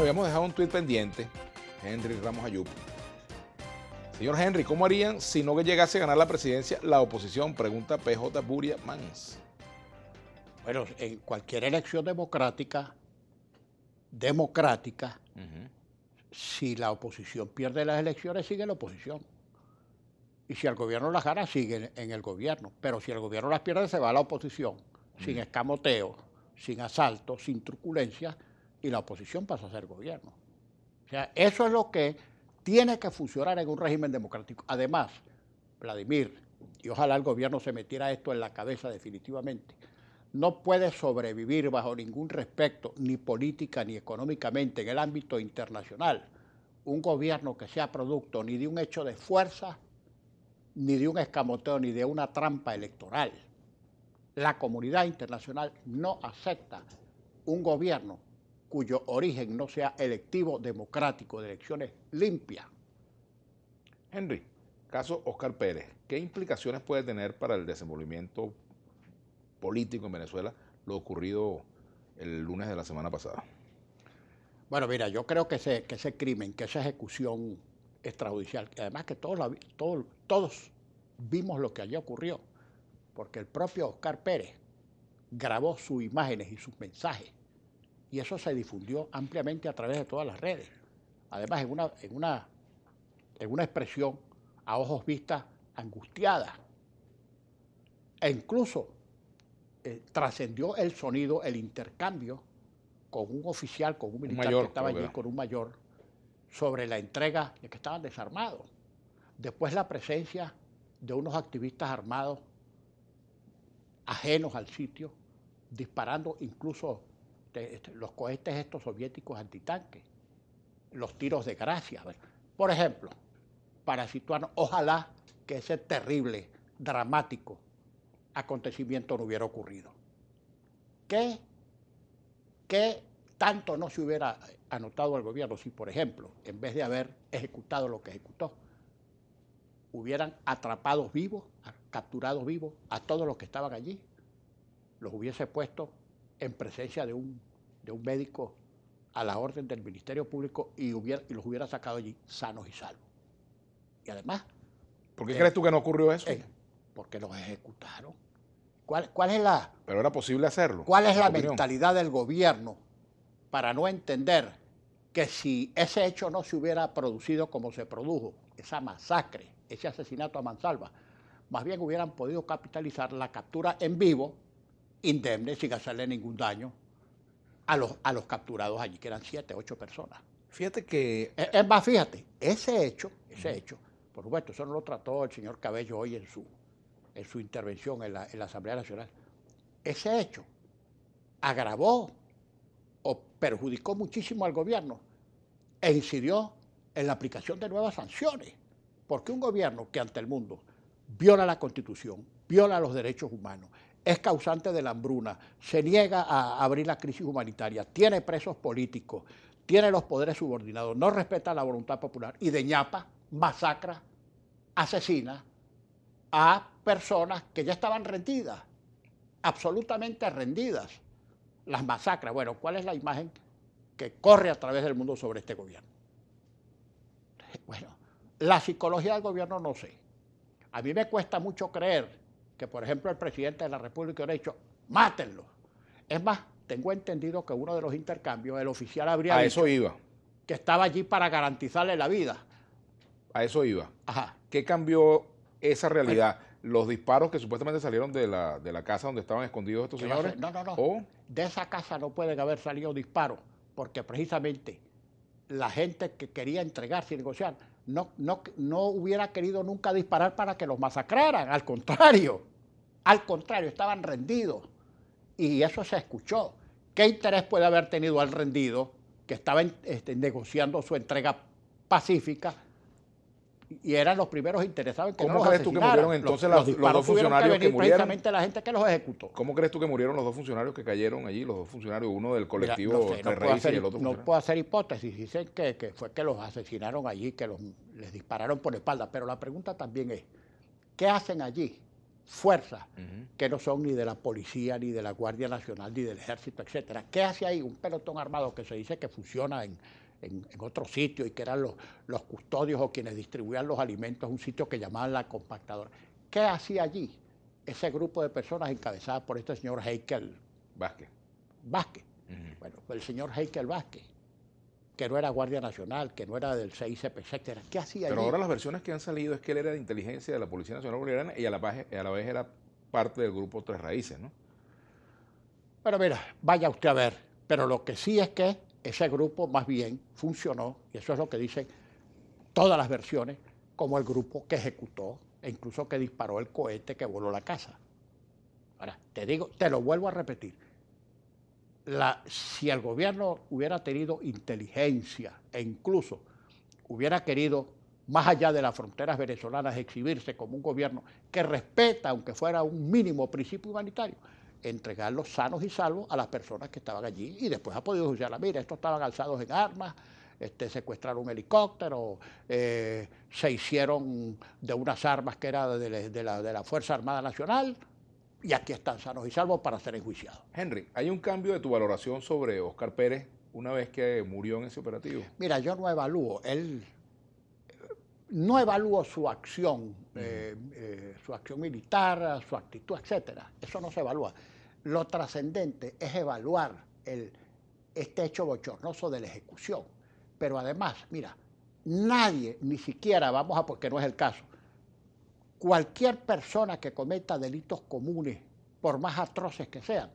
habíamos dejado un tuit pendiente, Henry Ramos Ayup. Señor Henry, ¿cómo harían si no llegase a ganar la presidencia la oposición? Pregunta PJ Buria Mans. Bueno, en cualquier elección democrática, democrática, si la oposición pierde las elecciones, sigue la oposición. Y si el gobierno las gana, sigue en el gobierno. Pero si el gobierno las pierde, se va a la oposición, sin escamoteo, sin asalto, sin truculencia y la oposición pasa a ser gobierno. O sea, eso es lo que tiene que funcionar en un régimen democrático. Además, Vladimir, y ojalá el gobierno se metiera esto en la cabeza definitivamente, no puede sobrevivir bajo ningún respecto, ni política ni económicamente, en el ámbito internacional, un gobierno que sea producto ni de un hecho de fuerza, ni de un escamoteo, ni de una trampa electoral. La comunidad internacional no acepta un gobierno cuyo origen no sea electivo, democrático, de elecciones limpias. Henry, caso Oscar Pérez, ¿qué implicaciones puede tener para el desenvolvimiento político en Venezuela lo ocurrido el lunes de la semana pasada? Bueno, mira, yo creo que ese, crimen, que esa ejecución extrajudicial, además que todos, todos vimos lo que allí ocurrió, porque el propio Oscar Pérez grabó sus imágenes y sus mensajes y eso se difundió ampliamente a través de todas las redes. Además, en una, en una, en una expresión a ojos vistas angustiada. E incluso eh, trascendió el sonido, el intercambio con un oficial, con un militar que estaba allí, con un mayor, sobre la entrega de que estaban desarmados. Después la presencia de unos activistas armados ajenos al sitio, disparando incluso este, los cohetes estos soviéticos antitanques, los tiros de gracia. Por ejemplo, para situarnos, ojalá que ese terrible, dramático acontecimiento no hubiera ocurrido. ¿Qué, tanto no se hubiera anotado al gobierno si, por ejemplo, en vez de haber ejecutado lo que ejecutó, hubieran atrapado vivos, capturado vivos a todos los que estaban allí, los hubiese puesto en presencia de un, médico a la orden del Ministerio Público y, los hubiera sacado allí sanos y salvos. Y además... ¿Por qué crees tú que no ocurrió eso? Eh, porque los ejecutaron. ¿Cuál, ¿Cuál, es la... Pero era posible hacerlo. ¿Cuál es la mentalidad del gobierno para no entender que si ese hecho no se hubiera producido como se produjo, esa masacre, ese asesinato a Mansalva, más bien hubieran podido capitalizar la captura en vivo indemne, sin hacerle ningún daño a los, a los capturados allí, que eran siete, ocho personas. Fíjate que... Es, más, fíjate, ese hecho, ese hecho, por supuesto, eso no lo trató el señor Cabello hoy en su, en su intervención en la, en la Asamblea Nacional. Ese hecho agravó o perjudicó muchísimo al gobierno e incidió en la aplicación de nuevas sanciones. Porque un gobierno que ante el mundo viola la Constitución, viola los derechos humanos, es causante de la hambruna, se niega a abrir la crisis humanitaria, tiene presos políticos, tiene los poderes subordinados, no respeta la voluntad popular y de ñapa masacra, asesina a personas que ya estaban rendidas, absolutamente rendidas. Las masacras, bueno, ¿cuál es la imagen que corre a través del mundo sobre este gobierno? Bueno, la psicología del gobierno no sé. A mí me cuesta mucho creer que, por ejemplo, el presidente de la República hubiera dicho, mátenlo. Es más, tengo entendido que uno de los intercambios, el oficial habría A eso iba. que estaba allí para garantizarle la vida. A eso iba. Ajá. ¿Qué cambió esa pues realidad? ¿Los disparos que supuestamente salieron de la, de la casa donde estaban escondidos estos señores? No, no, no. De esa casa no pueden haber salido disparos, porque precisamente la gente que quería entregarse y negociar no, no, no hubiera querido nunca disparar para que los masacraran, al contrario. Al contrario, estaban rendidos. Y eso se escuchó. ¿Qué interés puede haber tenido al rendido que estaba este, negociando su entrega pacífica? Y eran los primeros interesados en que ¿Cómo no los crees tú que murieron entonces los, dos funcionarios que, Precisamente la gente que los ejecutó. ¿Cómo crees tú que murieron los dos funcionarios que cayeron allí? Los dos funcionarios, uno del colectivo de no y el otro No puedo hacer hipótesis. Dicen que, fue que los asesinaron allí, que les dispararon por la espalda. Pero la pregunta también es, ¿qué hacen allí? fuerzas que no son ni de la policía, ni de la Guardia Nacional, ni del ejército, etcétera. ¿Qué hace ahí un pelotón armado que se dice que funciona en, otro sitio y que eran los, custodios o quienes distribuían los alimentos, un sitio que llamaban la compactadora? ¿Qué hacía allí ese grupo de personas encabezadas por este señor Heikel Vázquez? Vázquez. Bueno, el señor Heikel Vázquez que no era Guardia Nacional, que no era del CICP, etcétera. ¿Qué hacía Pero ahora las versiones que han salido es que él era de inteligencia de la Policía Nacional Bolivariana y a la, vez, era parte del grupo Tres Raíces, ¿no? Pero mira, vaya usted a ver. Pero lo que sí es que ese grupo más bien funcionó, y eso es lo que dicen todas las versiones, como el grupo que ejecutó e incluso que disparó el cohete que voló la casa. Ahora, te digo, te lo vuelvo a repetir si el gobierno hubiera tenido inteligencia e incluso hubiera querido, más allá de las fronteras venezolanas, exhibirse como un gobierno que respeta, aunque fuera un mínimo principio humanitario, entregarlos sanos y salvos a las personas que estaban allí y después ha podido juzgarla. Mira, estos estaban alzados en armas, este, secuestraron un helicóptero, eh, se hicieron de unas armas que eran de la Fuerza Armada Nacional, y aquí están sanos y salvos para ser enjuiciados. Henry, ¿hay un cambio de tu valoración sobre Oscar Pérez una vez que murió en ese operativo? Mira, yo no evalúo. Él no evalúo su acción, eh, eh, su acción militar, su actitud, etcétera. Eso no se evalúa. Lo trascendente es evaluar este hecho bochornoso de la ejecución. Pero además, mira, nadie, ni siquiera, vamos a, porque no es el caso, cualquier persona que cometa delitos comunes, por más atroces que sean,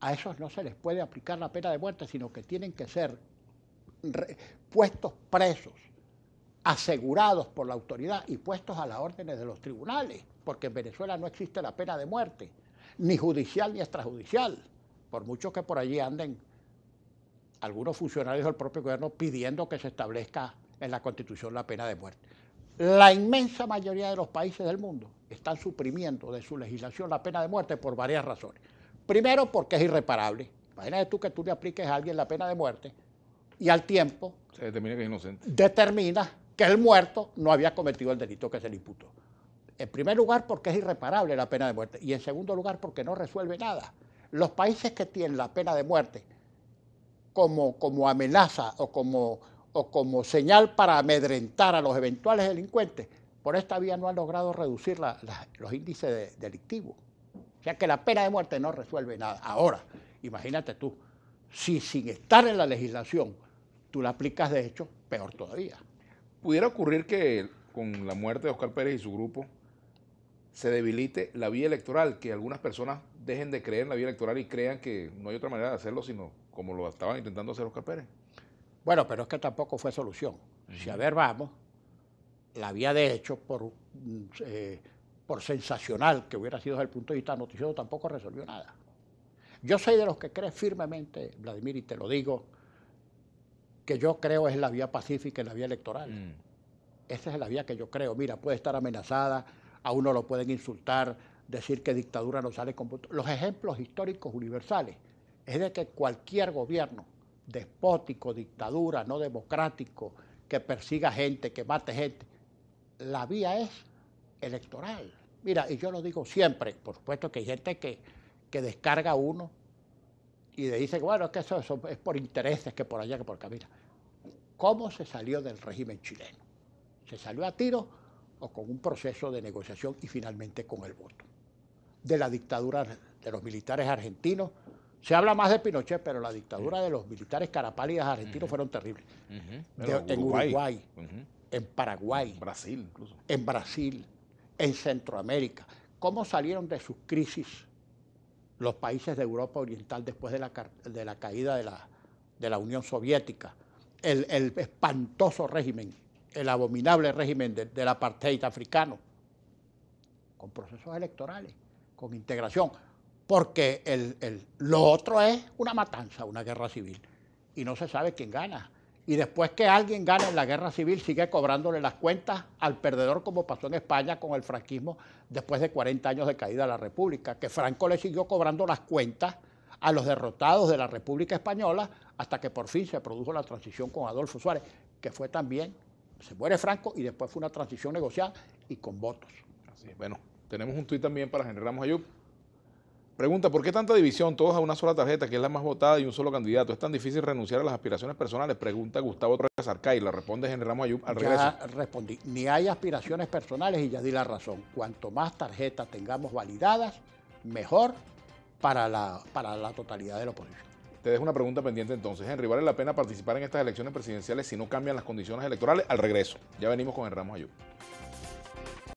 a esos no se les puede aplicar la pena de muerte, sino que tienen que ser puestos presos, asegurados por la autoridad y puestos a las órdenes de los tribunales, porque en Venezuela no existe la pena de muerte, ni judicial ni extrajudicial, por mucho que por allí anden algunos funcionarios del propio gobierno pidiendo que se establezca en la Constitución la pena de muerte. La inmensa mayoría de los países del mundo están suprimiendo de su legislación la pena de muerte por varias razones. Primero, porque es irreparable. Imagínate tú que tú le apliques a alguien la pena de muerte y al tiempo se determina que es inocente. Determina que el muerto no había cometido el delito que se le imputó. En primer lugar, porque es irreparable la pena de muerte. Y en segundo lugar, porque no resuelve nada. Los países que tienen la pena de muerte como, como amenaza o como o como señal para amedrentar a los eventuales delincuentes, por esta vía no han logrado reducir los índices de, delictivos. O sea que la pena de muerte no resuelve nada. Ahora, imagínate tú, si sin estar en la legislación tú la aplicas de hecho, peor todavía. Pudiera ocurrir que con la muerte de Oscar Pérez y su grupo se debilite la vía electoral, que algunas personas dejen de creer en la vía electoral y crean que no hay otra manera de hacerlo sino como lo estaban intentando hacer Oscar Pérez. Bueno, pero es que tampoco fue solución. Si a ver, vamos, la vía de hecho eh, por, sensacional que hubiera sido desde el punto de vista noticioso, tampoco resolvió nada. Yo soy de los que cree firmemente, Vladimir, y te lo digo, que yo creo es la vía pacífica y la vía electoral. Mm. Esa es la vía que yo creo. Mira, puede estar amenazada, a uno lo pueden insultar, decir que dictadura no sale con... Los ejemplos históricos universales es de que cualquier gobierno despótico, dictadura, no democrático, que persiga gente, que mate gente. La vía es electoral. Mira, y yo lo digo siempre, por supuesto que hay gente que, que descarga uno y le dice, bueno, es que eso, eso, es por intereses, que por allá, que por acá. Mira, ¿cómo se salió del régimen chileno? ¿Se salió a tiro o con un proceso de negociación y finalmente con el voto? De la dictadura de los militares argentinos se habla más de Pinochet, pero la dictadura de los militares carapálidas argentinos fueron terribles. en Uruguay, en Paraguay, en Brasil, incluso. en Brasil, en Centroamérica. ¿Cómo salieron de sus crisis los países de Europa Oriental después de la, caída de la, Unión Soviética? El, espantoso régimen, el abominable régimen del apartheid africano, con procesos electorales, con integración porque el, lo otro es una matanza, una guerra civil, y no se sabe quién gana. Y después que alguien gana en la guerra civil, sigue cobrándole las cuentas al perdedor, como pasó en España con el franquismo después de 40 años de caída de la República, que Franco le siguió cobrando las cuentas a los derrotados de la República Española hasta que por fin se produjo la transición con Adolfo Suárez, que fue también, se muere Franco y después fue una transición negociada y con votos. Así Bueno, tenemos un tuit también para General Ramos Pregunta, ¿por qué tanta división? Todos a una sola tarjeta, que es la más votada y un solo candidato. ¿Es tan difícil renunciar a las aspiraciones personales? Pregunta Gustavo Torres Arcay. La responde General Ramos Ayub al regreso. Ya respondí. Ni hay aspiraciones personales y ya di la razón. Cuanto más tarjetas tengamos validadas, mejor para la, para la totalidad de la oposición. Te dejo una pregunta pendiente entonces, Henry. ¿Vale la pena participar en estas elecciones presidenciales si no cambian las condiciones electorales? Al regreso. Ya venimos con el Ramos Ayub.